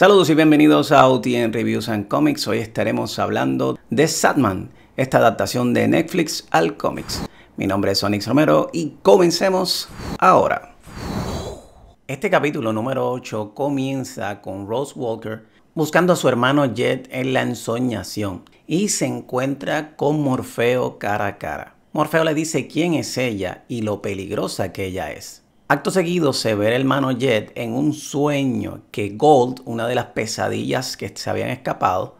Saludos y bienvenidos a OTN Reviews and Comics. Hoy estaremos hablando de Satman, esta adaptación de Netflix al cómics. Mi nombre es Sonic Romero y comencemos ahora. Este capítulo número 8 comienza con Rose Walker buscando a su hermano Jet en la ensoñación y se encuentra con Morfeo cara a cara. Morfeo le dice quién es ella y lo peligrosa que ella es. Acto seguido se ve el hermano Jet en un sueño que Gold, una de las pesadillas que se habían escapado,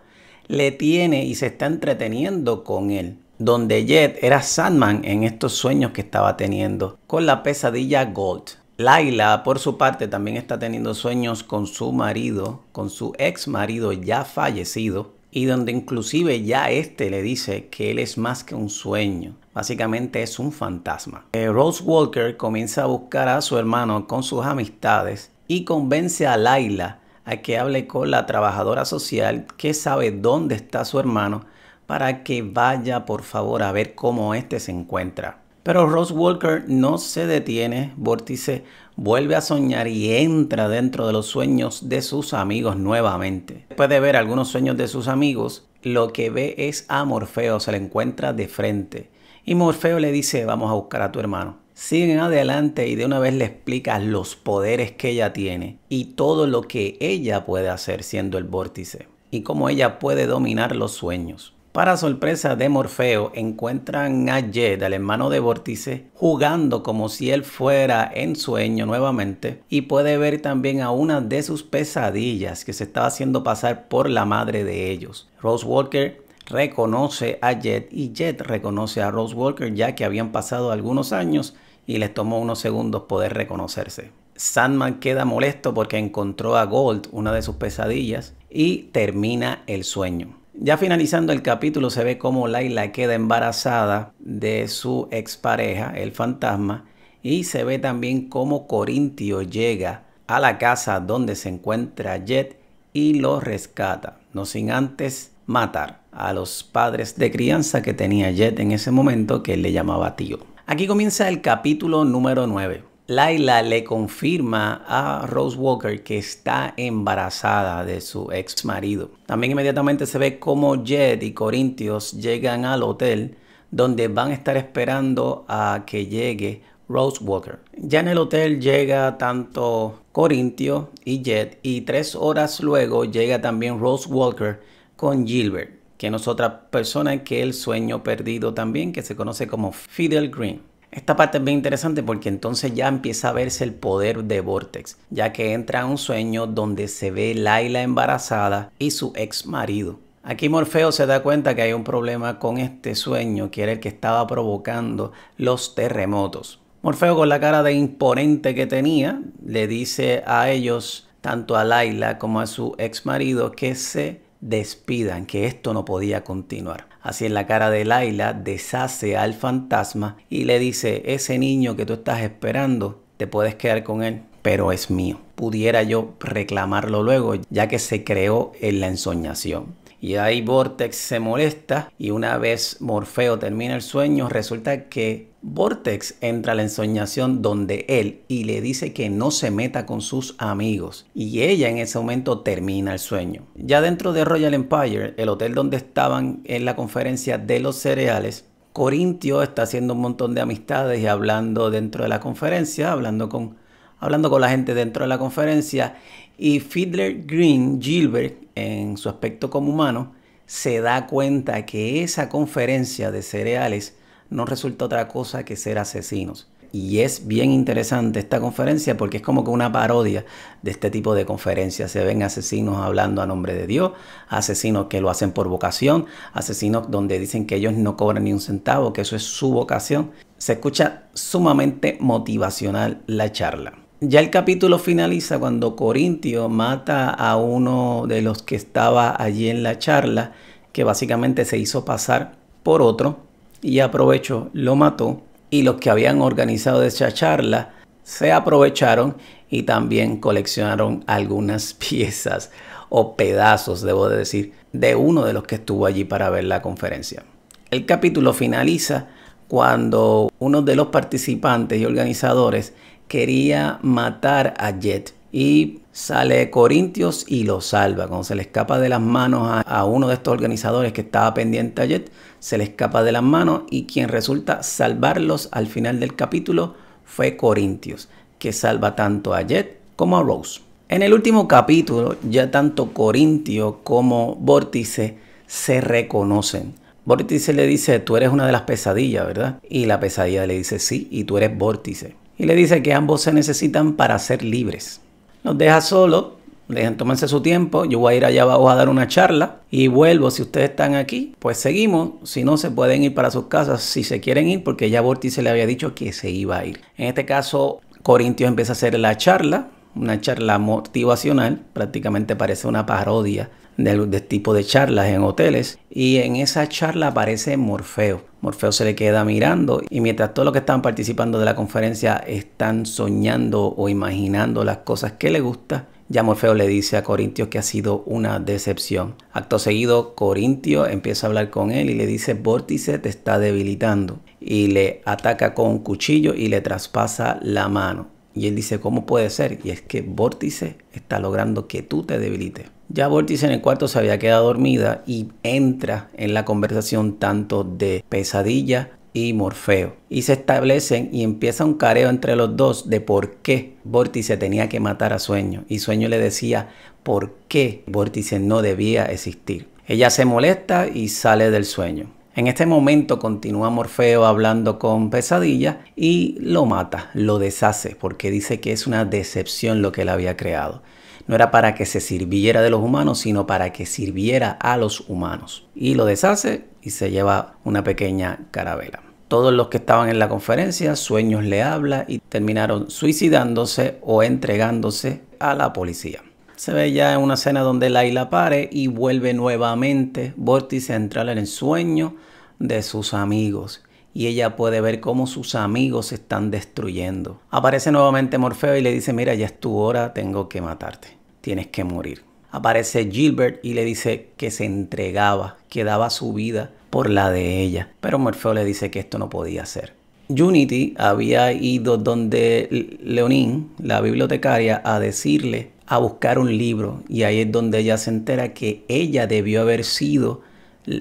le tiene y se está entreteniendo con él. Donde Jet era Sandman en estos sueños que estaba teniendo con la pesadilla Gold. Laila, por su parte, también está teniendo sueños con su marido, con su ex marido ya fallecido, y donde inclusive ya este le dice que él es más que un sueño, básicamente es un fantasma. Eh, Rose Walker comienza a buscar a su hermano con sus amistades y convence a Laila a que hable con la trabajadora social que sabe dónde está su hermano para que vaya por favor a ver cómo éste se encuentra. Pero Ross Walker no se detiene, Vórtice vuelve a soñar y entra dentro de los sueños de sus amigos nuevamente. Después de ver algunos sueños de sus amigos, lo que ve es a Morfeo, se le encuentra de frente. Y Morfeo le dice, vamos a buscar a tu hermano. Siguen adelante y de una vez le explica los poderes que ella tiene y todo lo que ella puede hacer siendo el vórtice y cómo ella puede dominar los sueños. Para sorpresa de Morfeo, encuentran a Jed, al hermano de Vortice, jugando como si él fuera en sueño nuevamente y puede ver también a una de sus pesadillas que se estaba haciendo pasar por la madre de ellos. Rose Walker reconoce a Jed y Jed reconoce a Rose Walker ya que habían pasado algunos años y les tomó unos segundos poder reconocerse. Sandman queda molesto porque encontró a Gold, una de sus pesadillas, y termina el sueño. Ya finalizando el capítulo se ve cómo Laila queda embarazada de su expareja, el fantasma, y se ve también cómo Corintio llega a la casa donde se encuentra Jet y lo rescata, no sin antes matar a los padres de crianza que tenía Jet en ese momento que él le llamaba tío. Aquí comienza el capítulo número 9. Laila le confirma a Rose Walker que está embarazada de su ex marido. También inmediatamente se ve cómo Jed y Corintios llegan al hotel donde van a estar esperando a que llegue Rose Walker. Ya en el hotel llega tanto Corintio y Jed y tres horas luego llega también Rose Walker con Gilbert, que no es otra persona que el sueño perdido también, que se conoce como Fidel Green. Esta parte es bien interesante porque entonces ya empieza a verse el poder de Vortex, ya que entra a un sueño donde se ve Laila embarazada y su ex marido. Aquí Morfeo se da cuenta que hay un problema con este sueño, que era el que estaba provocando los terremotos. Morfeo con la cara de imponente que tenía, le dice a ellos, tanto a Laila como a su ex marido, que se despidan, que esto no podía continuar así en la cara de Laila, deshace al fantasma y le dice, ese niño que tú estás esperando, te puedes quedar con él, pero es mío. Pudiera yo reclamarlo luego, ya que se creó en la ensoñación. Y ahí Vortex se molesta y una vez Morfeo termina el sueño, resulta que Vortex entra a la ensoñación donde él y le dice que no se meta con sus amigos y ella en ese momento termina el sueño. Ya dentro de Royal Empire, el hotel donde estaban en la conferencia de los cereales, Corintio está haciendo un montón de amistades y hablando dentro de la conferencia, hablando con, hablando con la gente dentro de la conferencia y Fiddler Green Gilbert en su aspecto como humano se da cuenta que esa conferencia de cereales no resulta otra cosa que ser asesinos. Y es bien interesante esta conferencia porque es como que una parodia de este tipo de conferencias. Se ven asesinos hablando a nombre de Dios, asesinos que lo hacen por vocación, asesinos donde dicen que ellos no cobran ni un centavo, que eso es su vocación. Se escucha sumamente motivacional la charla. Ya el capítulo finaliza cuando Corintio mata a uno de los que estaba allí en la charla, que básicamente se hizo pasar por otro y aprovechó, lo mató y los que habían organizado esa charla se aprovecharon y también coleccionaron algunas piezas o pedazos, debo de decir, de uno de los que estuvo allí para ver la conferencia. El capítulo finaliza cuando uno de los participantes y organizadores quería matar a Jet y sale Corintios y lo salva. Cuando se le escapa de las manos a, uno de estos organizadores que estaba pendiente a Jet, se le escapa de las manos y quien resulta salvarlos al final del capítulo fue Corintios, que salva tanto a Jet como a Rose. En el último capítulo, ya tanto Corintio como Vórtice se reconocen. Vórtice le dice, tú eres una de las pesadillas, ¿verdad? Y la pesadilla le dice, sí, y tú eres Vórtice. Y le dice que ambos se necesitan para ser libres. Nos deja solo, dejen tómense su tiempo, yo voy a ir allá abajo a dar una charla y vuelvo, si ustedes están aquí, pues seguimos, si no se pueden ir para sus casas, si se quieren ir, porque ya Borti se le había dicho que se iba a ir. En este caso, Corintios empieza a hacer la charla, una charla motivacional, prácticamente parece una parodia de, tipo de charlas en hoteles y en esa charla aparece Morfeo. Morfeo se le queda mirando y mientras todos los que están participando de la conferencia están soñando o imaginando las cosas que le gusta, ya Morfeo le dice a Corintio que ha sido una decepción. Acto seguido, Corintio empieza a hablar con él y le dice, Vórtice te está debilitando. Y le ataca con un cuchillo y le traspasa la mano. Y él dice, ¿cómo puede ser? Y es que Vórtice está logrando que tú te debilites. Ya en el cuarto se había quedado dormida y entra en la conversación tanto de pesadilla y Morfeo. Y se establecen y empieza un careo entre los dos de por qué Vórtice tenía que matar a Sueño. Y Sueño le decía por qué Vórtice no debía existir. Ella se molesta y sale del sueño. En este momento continúa Morfeo hablando con Pesadilla y lo mata, lo deshace, porque dice que es una decepción lo que él había creado no era para que se sirviera de los humanos, sino para que sirviera a los humanos. Y lo deshace y se lleva una pequeña carabela. Todos los que estaban en la conferencia, Sueños le habla y terminaron suicidándose o entregándose a la policía. Se ve ya en una escena donde Laila pare y vuelve nuevamente Vórtice a entrar en el sueño de sus amigos y ella puede ver cómo sus amigos se están destruyendo. Aparece nuevamente Morfeo y le dice, mira, ya es tu hora, tengo que matarte tienes que morir. Aparece Gilbert y le dice que se entregaba, que daba su vida por la de ella. Pero Morfeo le dice que esto no podía ser. Unity había ido donde Leonín... la bibliotecaria, a decirle a buscar un libro y ahí es donde ella se entera que ella debió haber sido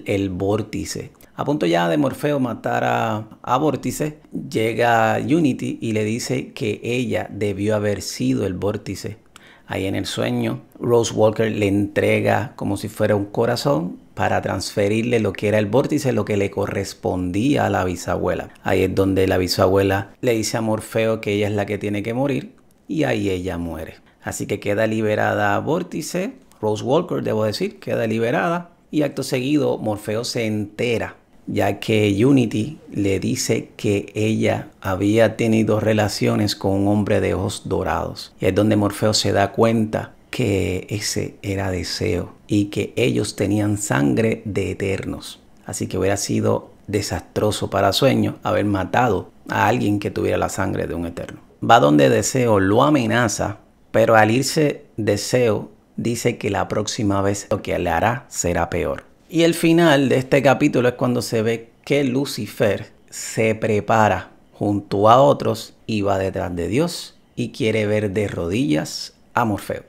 el vórtice. A punto ya de Morfeo matar a, a vórtice, llega Unity y le dice que ella debió haber sido el vórtice. Ahí en el sueño, Rose Walker le entrega como si fuera un corazón para transferirle lo que era el vórtice, lo que le correspondía a la bisabuela. Ahí es donde la bisabuela le dice a Morfeo que ella es la que tiene que morir y ahí ella muere. Así que queda liberada vórtice, Rose Walker debo decir, queda liberada y acto seguido Morfeo se entera ya que Unity le dice que ella había tenido relaciones con un hombre de ojos dorados. Y es donde Morfeo se da cuenta que ese era deseo y que ellos tenían sangre de eternos. Así que hubiera sido desastroso para sueño haber matado a alguien que tuviera la sangre de un eterno. Va donde deseo lo amenaza, pero al irse deseo dice que la próxima vez lo que le hará será peor. Y el final de este capítulo es cuando se ve que Lucifer se prepara junto a otros y va detrás de Dios y quiere ver de rodillas a Morfeo.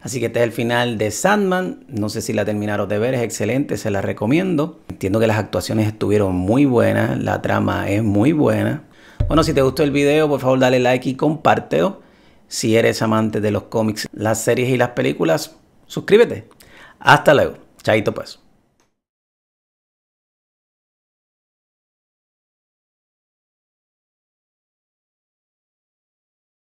Así que este es el final de Sandman. No sé si la terminaron de ver, es excelente, se la recomiendo. Entiendo que las actuaciones estuvieron muy buenas, la trama es muy buena. Bueno, si te gustó el video, por favor dale like y compártelo. Si eres amante de los cómics, las series y las películas, suscríbete. Hasta luego. Chaito pues.